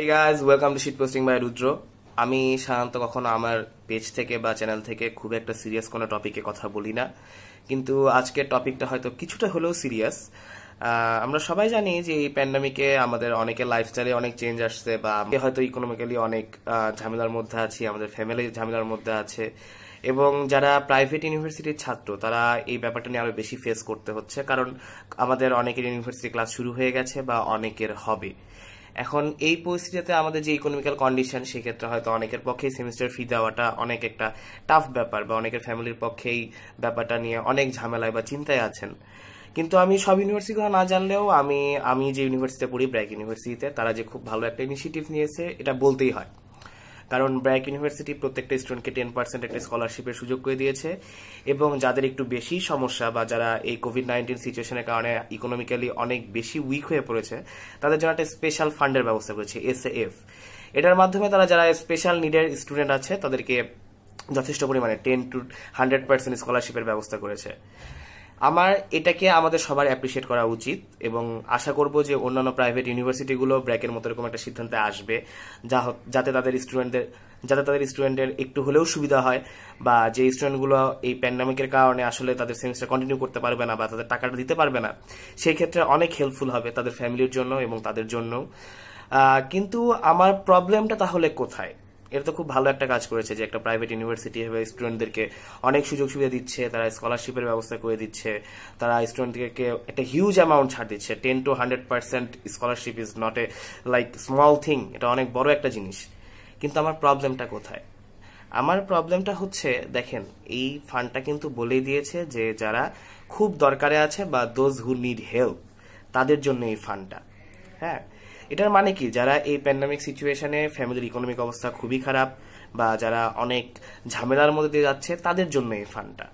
এই guys welcome to shit posting by Rudra আমি সাধারণত কখনো আমার পেজ থেকে বা চ্যানেল থেকে খুব একটা সিরিয়াস কোনো টপিকে কথা বলি না কিন্তু আজকের টপিকটা হয়তো কিছুটা হলেও সিরিয়াস আমরা সবাই জানি যে এই প্যান্ডামিকে আমাদের অনেকের লাইফস্টাইলে অনেক চেঞ্জ আসছে বা হয়তো ইকোনমিক্যালি অনেক ঝামেলার মধ্যে আছি আমাদের ফ্যামিলি ঝামেলার মধ্যে আছে এবং যারা প্রাইভেট ইউনিভার্সিটির ছাত্র তারা এই ব্যাপারটা নিয়ে আরো বেশি ফেস করতে হচ্ছে কারণ আমাদের অনেকের ইউনিভার্সিটি ক্লাস শুরু হয়ে গেছে বা অনেকের হবে এখন এই পরিস্থিতিতে আমাদের যে ইকোনমিক্যাল কন্ডিশন সেক্ষেত্রে হয়তো অনেকের পক্ষে সেমিস্টার ফি দেওয়াটা অনেক একটা টাফ ব্যাপার বা অনেকের ফ্যামিলির পক্ষে এই ব্যাপারটা নিয়ে অনেক ঝামেলায় বা চিন্তায় আছেন কিন্তু আমি সব ইউনিভার্সিটিগুলো না জানলেও আমি আমি যে ইউনিভার্সিটিতে পড়ি ব্র্যাক ইউনিভার্সিটিতে তারা যে খুব ভালো একটা ইনিশিয়েটিভ নিয়েছে এটা বলতেই হয় কারণ ব্র্যাক ইউনিভার্সিটি প্রত্যেকটা স্টুডেন্টকে টেন পার্সেন্ট একটা স্কলারশিপের সুযোগ করে দিয়েছে এবং যাদের একটু বেশি সমস্যা বা যারা এই কোভিড নাইন্টিন সিচুয়েশনের কারণে ইকোনমিক্যালি অনেক বেশি উইক হয়ে পড়েছে তাদের জন্য একটা স্পেশাল ফান্ডের ব্যবস্থা করেছে এস এফ এটার মাধ্যমে তারা যারা স্পেশাল নিডের স্টুডেন্ট আছে তাদেরকে যথেষ্ট পরিমাণে টেন টু হান্ড্রেড পার্সেন্ট স্কলারশিপের ব্যবস্থা করেছে আমার এটাকে আমাদের সবার অ্যাপ্রিসিয়েট করা উচিত এবং আশা করব যে অন্যান্য প্রাইভেট ইউনিভার্সিটিগুলো ব্র্যাকের মতো এরকম একটা সিদ্ধান্তে আসবে যা যাতে তাদের স্টুডেন্টদের যাতে তাদের স্টুডেন্টের একটু হলেও সুবিধা হয় বা যে স্টুডেন্টগুলো এই প্যান্ডামিকের কারণে আসলে তাদের সেমিস্টার কন্টিনিউ করতে পারবে না বা তাদের টাকাটা দিতে পারবে না সেই ক্ষেত্রে অনেক হেল্পফুল হবে তাদের ফ্যামিলির জন্য এবং তাদের জন্য কিন্তু আমার প্রবলেমটা তাহলে কোথায় এটা তো খুব ভালো একটা কাজ করেছে যে একটা প্রাইভেট ইউনিভার্সিটি হবে স্টুডেন্টদেরকে অনেক সুযোগ সুবিধা দিচ্ছে তারা স্কলারশিপের ব্যবস্থা করে দিচ্ছে তারা স্টুডেন্টদেরকে একটা হিউজ অ্যামাউন্ট ছাড় দিচ্ছে ten to hundred percent scholarship is not a like small thing এটা অনেক বড় একটা জিনিস কিন্তু আমার প্রবলেমটা কোথায় আমার প্রবলেমটা হচ্ছে দেখেন এই ফান্ডটা কিন্তু বলেই দিয়েছে যে যারা খুব দরকারে আছে বা দোজ হু নিড হেল্প তাদের জন্য এই ফান্ডটা হ্যাঁ এটার মানে কি যারা এই প্যান্ডামিক সিচুয়েশনে ফ্যামিলির ইকোনমিক অবস্থা খুবই খারাপ বা যারা অনেক ঝামেলার মধ্যে দিয়ে যাচ্ছে তাদের জন্য এই ফান্ডটা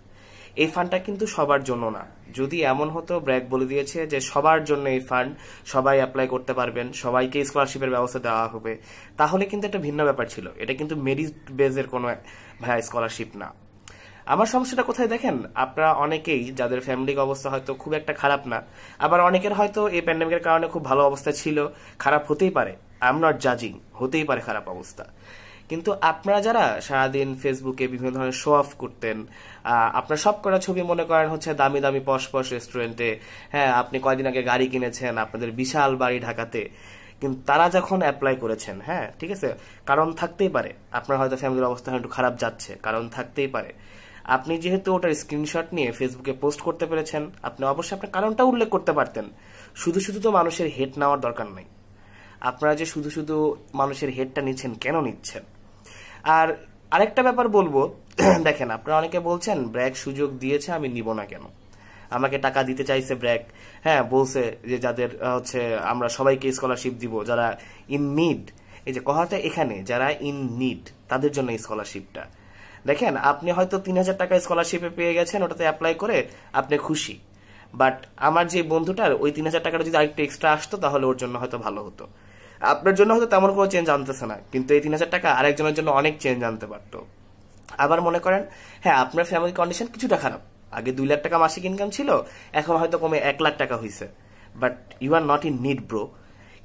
এই ফান্ডটা কিন্তু সবার জন্য না যদি এমন হতো ব্র্যাক বলে দিয়েছে যে সবার জন্য এই ফান্ড সবাই অ্যাপ্লাই করতে পারবেন সবাইকে স্কলারশিপের ব্যবস্থা দেওয়া হবে তাহলে কিন্তু একটা ভিন্ন ব্যাপার ছিল এটা কিন্তু মেরিট বেজের কোনো ভাইয়া স্কলারশিপ না আমার সমস্যাটা কোথায় দেখেন আপনারা অনেকেই যাদের ফ্যামিলির অবস্থা হয়তো খুব একটা খারাপ না আবার অনেকের হয়তো এই প্যান্ডামিকের কারণে খুব ভালো অবস্থা ছিল খারাপ হতেই পারে আই এম নট জাজিং হতেই পারে খারাপ অবস্থা কিন্তু আপনারা যারা সারাদিন ফেসবুকে বিভিন্ন ধরনের শো অফ করতেন আপনার সব কটা ছবি মনে করেন হচ্ছে দামি দামি পশ পশ রেস্টুরেন্টে হ্যাঁ আপনি কয়দিন আগে গাড়ি কিনেছেন আপনাদের বিশাল বাড়ি ঢাকাতে কিন্তু তারা যখন অ্যাপ্লাই করেছেন হ্যাঁ ঠিক আছে কারণ থাকতেই পারে আপনার হয়তো ফ্যামিলির অবস্থা একটু খারাপ যাচ্ছে কারণ থাকতেই পারে আপনি যেহেতু ওটার স্ক্রিনশট নিয়ে ফেসবুকে পোস্ট করতে পেরেছেন আপনি অবশ্যই আপনার কারণটা উল্লেখ করতে পারতেন শুধু শুধু তো মানুষের হেড নেওয়ার দরকার নেই আপনারা যে শুধু শুধু মানুষের হেডটা নিচ্ছেন কেন নিচ্ছেন আর আরেকটা ব্যাপার বলবো দেখেন আপনারা অনেকে বলছেন ব্র্যাক সুযোগ দিয়েছে আমি নিব না কেন আমাকে টাকা দিতে চাইছে ব্র্যাক হ্যাঁ বলছে যে যাদের হচ্ছে আমরা সবাইকে স্কলারশিপ দিব যারা ইন নিড এই যে কথাটা এখানে যারা ইন নিড তাদের জন্য স্কলারশিপটা দেখেন আপনি হয়তো তিন হাজার টাকা স্কলারশিপে পেয়ে গেছেন ওটাতে অ্যাপ্লাই করে আপনি খুশি বাট আমার যে বন্ধুটার ওই তিন হাজার টাকাটা যদি আরেকটু এক্সট্রা আসতো তাহলে ওর জন্য হয়তো ভালো হতো আপনার জন্য হয়তো তেমন কোনো চেঞ্জ আনতেছে না কিন্তু এই তিন হাজার টাকা আরেকজনের জন্য অনেক চেঞ্জ আনতে পারতো আবার মনে করেন হ্যাঁ আপনার ফ্যামিলি কন্ডিশন কিছুটা খারাপ আগে দুই লাখ টাকা মাসিক ইনকাম ছিল এখন হয়তো কমে এক লাখ টাকা হয়েছে but you are not in need bro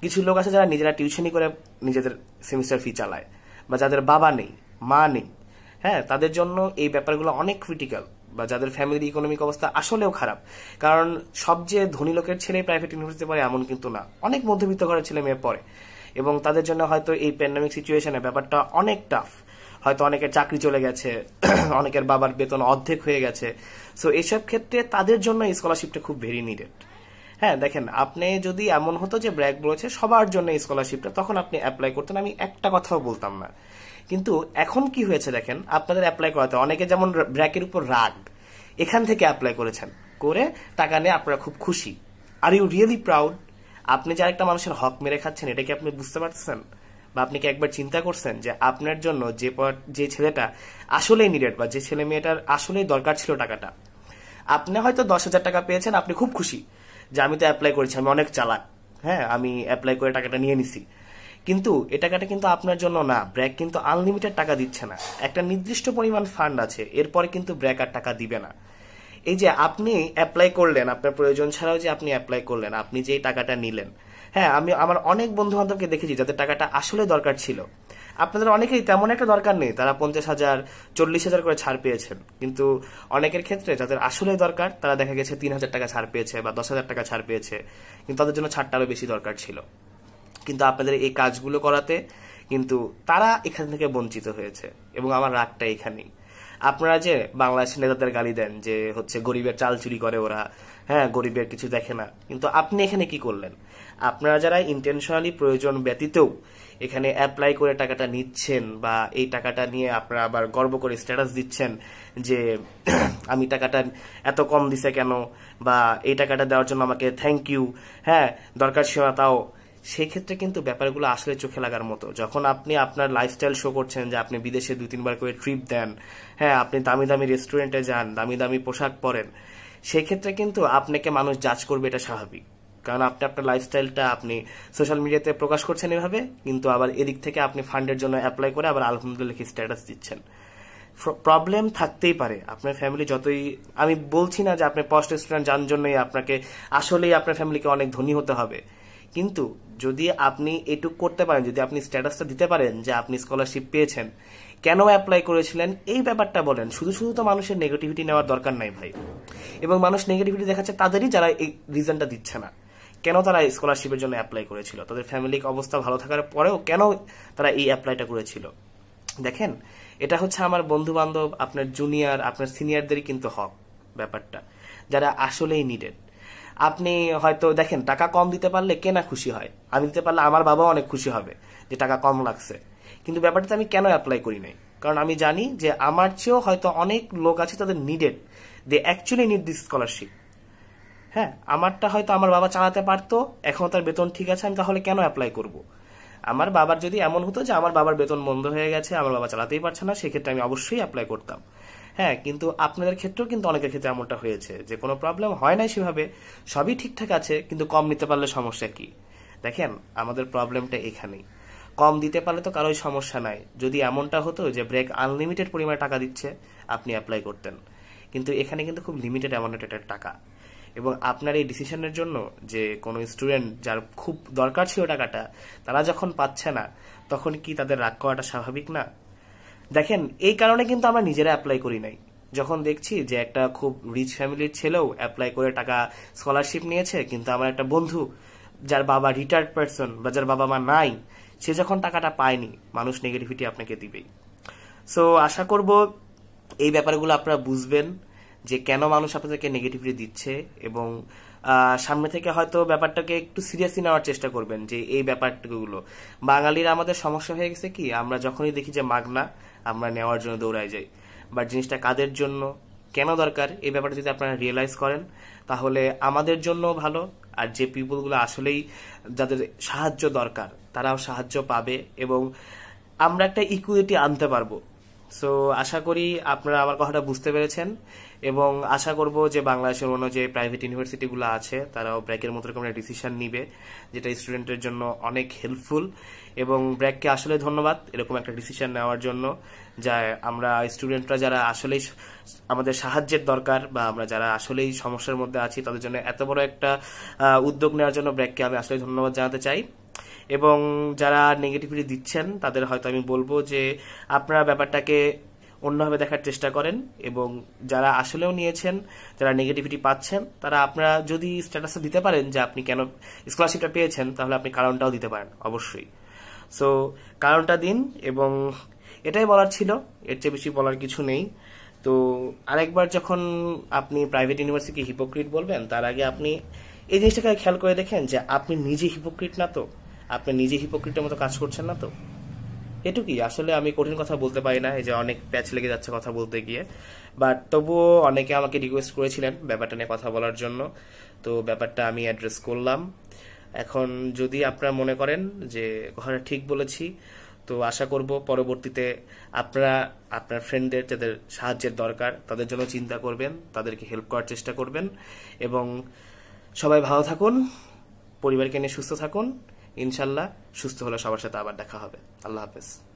কিছু লোক আছে যারা নিজেরা টিউশনি করে নিজেদের সেমিস্টার ফি চালায় বা যাদের বাবা নেই মা নেই হ্যাঁ তাদের জন্য এই ব্যাপারগুলো অনেক ক্রিটিক্যাল বা যাদের ফ্যামিলির ইকোনমিক অবস্থা আসলেও খারাপ কারণ সবচেয়ে ধনী লোকের ছেলে প্রাইভেট ইউনিভার্সিটি পড়ে এমন কিন্তু না অনেক মধ্যবিত্ত ঘরের ছেলে মেয়ে পড়ে এবং তাদের জন্য হয়তো এই প্যান্ডামিক সিচুয়েশনে ব্যাপারটা অনেক টাফ হয়তো অনেকের চাকরি চলে গেছে অনেকের বাবার বেতন অর্ধেক হয়ে গেছে সো এইসব ক্ষেত্রে তাদের জন্য এই স্কলারশিপটা খুব ভেরি নিডেড হ্যাঁ দেখেন আপনি যদি এমন হতো যে ব্র্যাক বলেছে সবার জন্য এই স্কলারশিপটা তখন আপনি অ্যাপ্লাই করতেন আমি একটা কথাও বলতাম না কিন্তু এখন কি হয়েছে দেখেন আপনাদের অ্যাপ্লাই করাতে অনেকে যেমন ব্র্যাকের উপর রাগ এখান থেকে অ্যাপ্লাই করেছেন করে টাকা নিয়ে আপনারা খুব খুশি আর ইউ রিয়েলি প্রাউড আপনি যে আরেকটা মানুষের হক মেরে খাচ্ছেন এটা কি আপনি বুঝতে পারছেন বা আপনি কি একবার চিন্তা করছেন যে আপনার জন্য যে যে ছেলেটা আসলেই নিডেড বা যে ছেলে মেয়েটার আসলেই দরকার ছিল টাকাটা আপনি হয়তো দশ হাজার টাকা পেয়েছেন আপনি খুব খুশি যে আমি তো অ্যাপ্লাই করেছি আমি অনেক চালাক হ্যাঁ আমি অ্যাপ্লাই করে টাকাটা নিয়ে নিছি কিন্তু এ টাকাটা কিন্তু আপনার জন্য না ব্র্যাক কিন্তু আনলিমিটেড টাকা দিচ্ছে না একটা নির্দিষ্ট পরিমাণ ফান্ড আছে এরপরে কিন্তু ব্র্যাক আর টাকা দিবে না এই যে আপনি অ্যাপ্লাই করলেন আপনার প্রয়োজন ছাড়াও যে আপনি অ্যাপ্লাই করলেন আপনি যে টাকাটা নিলেন হ্যাঁ আমি আমার অনেক বন্ধু বান্ধবকে দেখেছি যাদের টাকাটা আসলে দরকার ছিল আপনাদের অনেকেই তেমন একটা দরকার নেই তারা পঞ্চাশ হাজার চল্লিশ হাজার করে ছাড় পেয়েছেন কিন্তু অনেকের ক্ষেত্রে যাদের আসলে দরকার তারা দেখা গেছে তিন হাজার টাকা ছাড় পেয়েছে বা দশ হাজার টাকা ছাড় পেয়েছে কিন্তু তাদের জন্য ছাড়টা আরও বেশি দরকার ছিল কিন্তু আপনাদের এই কাজগুলো করাতে কিন্তু তারা এখান থেকে বঞ্চিত হয়েছে এবং আমার রাগটা এখানেই আপনারা যে বাংলাদেশের নেতাদের গালি দেন যে হচ্ছে গরিবের চাল চুরি করে ওরা হ্যাঁ গরিবের কিছু দেখে না কিন্তু আপনি এখানে কি করলেন আপনারা যারা ইন্টেনশনালি প্রয়োজন ব্যতীতেও এখানে অ্যাপ্লাই করে টাকাটা নিচ্ছেন বা এই টাকাটা নিয়ে আপনারা আবার গর্ব করে স্ট্যাটাস দিচ্ছেন যে আমি টাকাটা এত কম দিছে কেন বা এই টাকাটা দেওয়ার জন্য আমাকে থ্যাংক ইউ হ্যাঁ দরকার সেবা তাও সেক্ষেত্রে কিন্তু ব্যাপারগুলো আসলে চোখে লাগার মতো যখন আপনি আপনার লাইফস্টাইল শো করছেন যে আপনি বিদেশে দু তিনবার করে ট্রিপ দেন হ্যাঁ আপনি দামি দামি রেস্টুরেন্টে যান দামি দামি পোশাক পরেন সেক্ষেত্রে কিন্তু আপনাকে মানুষ জাজ করবে এটা স্বাভাবিক কারণ আপনি আপনার লাইফস্টাইলটা আপনি সোশ্যাল মিডিয়াতে প্রকাশ করছেন এভাবে কিন্তু আবার এদিক থেকে আপনি ফান্ডের জন্য অ্যাপ্লাই করে আবার আলহামদুলিল্লাহ স্ট্যাটাস দিচ্ছেন প্রবলেম থাকতেই পারে আপনার ফ্যামিলি যতই আমি বলছি না যে আপনি পস্ট রেস্টুরেন্ট যার জন্যই আপনাকে আসলেই আপনার ফ্যামিলিকে অনেক ধনী হতে হবে কিন্তু যদি আপনি এটুক করতে পারেন যদি আপনি স্ট্যাটাসটা দিতে পারেন যে আপনি স্কলারশিপ পেয়েছেন কেন অ্যাপ্লাই করেছিলেন এই ব্যাপারটা বলেন শুধু শুধু তো মানুষের নেগেটিভিটি নেওয়ার দরকার নাই ভাই এবং মানুষ নেগেটিভিটি দেখাচ্ছে তাদেরই যারা এই রিজনটা দিচ্ছে না কেন তারা স্কলারশিপের জন্য অ্যাপ্লাই করেছিল তাদের ফ্যামিলির অবস্থা ভালো থাকার পরেও কেন তারা এই অ্যাপ্লাইটা করেছিল দেখেন এটা হচ্ছে আমার বন্ধু বান্ধব আপনার জুনিয়র আপনার সিনিয়রদেরই কিন্তু হক ব্যাপারটা যারা আসলেই নিডেড আপনি হয়তো দেখেন টাকা কম দিতে পারলে কে না খুশি হয় আমি দিতে পারলে আমার বাবাও অনেক খুশি হবে যে টাকা কম লাগছে কিন্তু ব্যাপারটা আমি কেন অ্যাপ্লাই করি নাই কারণ আমি জানি যে আমার চেয়েও হয়তো অনেক লোক আছে তাদের needed they actually need this scholarship হ্যাঁ আমারটা হয়তো আমার বাবা চালাতে পারতো এখন তার বেতন ঠিক আছে আমি তাহলে কেন অ্যাপ্লাই করবো আমার বাবার যদি এমন হতো যে আমার বাবার বেতন বন্ধ হয়ে গেছে আমার বাবা চালাতেই পারছে না সেক্ষেত্রে আমি অবশ্যই অ্যাপ্লাই করতাম হ্যাঁ কিন্তু আপনাদের ক্ষেত্রেও কিন্তু অনেকের ক্ষেত্রে এমনটা হয়েছে যে কোনো প্রবলেম হয় নাই সেভাবে সবই ঠিকঠাক আছে কিন্তু কম নিতে পারলে সমস্যা কি দেখেন আমাদের প্রবলেমটা এখানেই কম দিতে পারলে তো কারোই সমস্যা নাই যদি এমনটা হতো যে ব্রেক আনলিমিটেড পরিমাণে টাকা দিচ্ছে আপনি অ্যাপ্লাই করতেন কিন্তু এখানে কিন্তু খুব লিমিটেড অ্যামাউন্টের একটা টাকা এবং আপনার এই ডিসিশনের জন্য যে কোনো স্টুডেন্ট যার খুব দরকার ছিল টাকাটা তারা যখন পাচ্ছে না তখন কি তাদের রাগ করাটা স্বাভাবিক না দেখেন এই কারণে কিন্তু আমরা নিজেরা অ্যাপ্লাই করি নাই যখন দেখছি যে একটা খুব রিচ ফ্যামিলির ছেলেও অ্যাপ্লাই করে টাকা স্কলারশিপ নিয়েছে কিন্তু আমার একটা বন্ধু যার বাবা রিটায়ার্ড পার্সন বা যার বাবা মা নাই সে যখন টাকাটা পায়নি মানুষ নেগেটিভিটি আপনাকে দিবেই সো আশা করব এই ব্যাপারগুলো আপনারা বুঝবেন যে কেন মানুষ আপনাদেরকে নেগেটিভিটি দিচ্ছে এবং সামনে থেকে হয়তো ব্যাপারটাকে একটু সিরিয়াসলি নেওয়ার চেষ্টা করবেন যে এই ব্যাপারগুলো বাঙালির আমাদের সমস্যা হয়ে গেছে কি আমরা যখনই দেখি যে মাগনা আমরা নেওয়ার জন্য দৌড়ায় যাই বা জিনিসটা কাদের জন্য কেন দরকার এই ব্যাপারটা যদি আপনারা রিয়েলাইজ করেন তাহলে আমাদের জন্য ভালো আর যে পিপুলগুলো আসলেই যাদের সাহায্য দরকার তারাও সাহায্য পাবে এবং আমরা একটা ইকুইটি আনতে পারবো সো আশা করি আপনারা আমার কথাটা বুঝতে পেরেছেন এবং আশা করব যে বাংলাদেশের অন্য যে প্রাইভেট ইউনিভার্সিটিগুলো আছে তারাও ব্র্যাকের মতো রকম একটা ডিসিশন নিবে যেটা স্টুডেন্টের জন্য অনেক হেল্পফুল এবং ব্র্যাককে আসলে ধন্যবাদ এরকম একটা ডিসিশন নেওয়ার জন্য যা আমরা স্টুডেন্টরা যারা আসলেই আমাদের সাহায্যের দরকার বা আমরা যারা আসলেই সমস্যার মধ্যে আছি তাদের জন্য এত বড় একটা উদ্যোগ নেওয়ার জন্য ব্র্যাককে আমি আসলে ধন্যবাদ জানাতে চাই এবং যারা নেগেটিভিটি দিচ্ছেন তাদের হয়তো আমি বলবো যে আপনারা ব্যাপারটাকে অন্যভাবে দেখার চেষ্টা করেন এবং যারা আসলেও নিয়েছেন যারা নেগেটিভিটি পাচ্ছেন তারা আপনারা যদি স্ট্যাটাসটা দিতে পারেন যে আপনি কেন স্কলারশিপটা পেয়েছেন তাহলে আপনি কারণটাও দিতে পারেন অবশ্যই সো কারণটা দিন এবং এটাই বলার ছিল এর চেয়ে বেশি বলার কিছু নেই তো আরেকবার যখন আপনি প্রাইভেট ইউনিভার্সিটিকে হিপোক্রিট বলবেন তার আগে আপনি এই জিনিসটাকে খেয়াল করে দেখেন যে আপনি নিজে হিপোক্রিট না তো আপনি নিজে হিপোক্রিটের মতো কাজ করছেন না তো এটুকুই আসলে আমি কঠিন কথা বলতে পারি না এই যে অনেক প্যাচ লেগে যাচ্ছে কথা বলতে গিয়ে বাট তবুও অনেকে আমাকে রিকোয়েস্ট করেছিলেন ব্যাপারটা নিয়ে কথা বলার জন্য তো ব্যাপারটা আমি অ্যাড্রেস করলাম এখন যদি আপনারা মনে করেন যে কথাটা ঠিক বলেছি তো আশা করব পরবর্তীতে আপনারা আপনার ফ্রেন্ডদের যাদের সাহায্যের দরকার তাদের জন্য চিন্তা করবেন তাদেরকে হেল্প করার চেষ্টা করবেন এবং সবাই ভালো থাকুন পরিবারকে নিয়ে সুস্থ থাকুন ইনশাল্লাহ সুস্থ হলে সবার সাথে আবার দেখা হবে আল্লাহ হাফেজ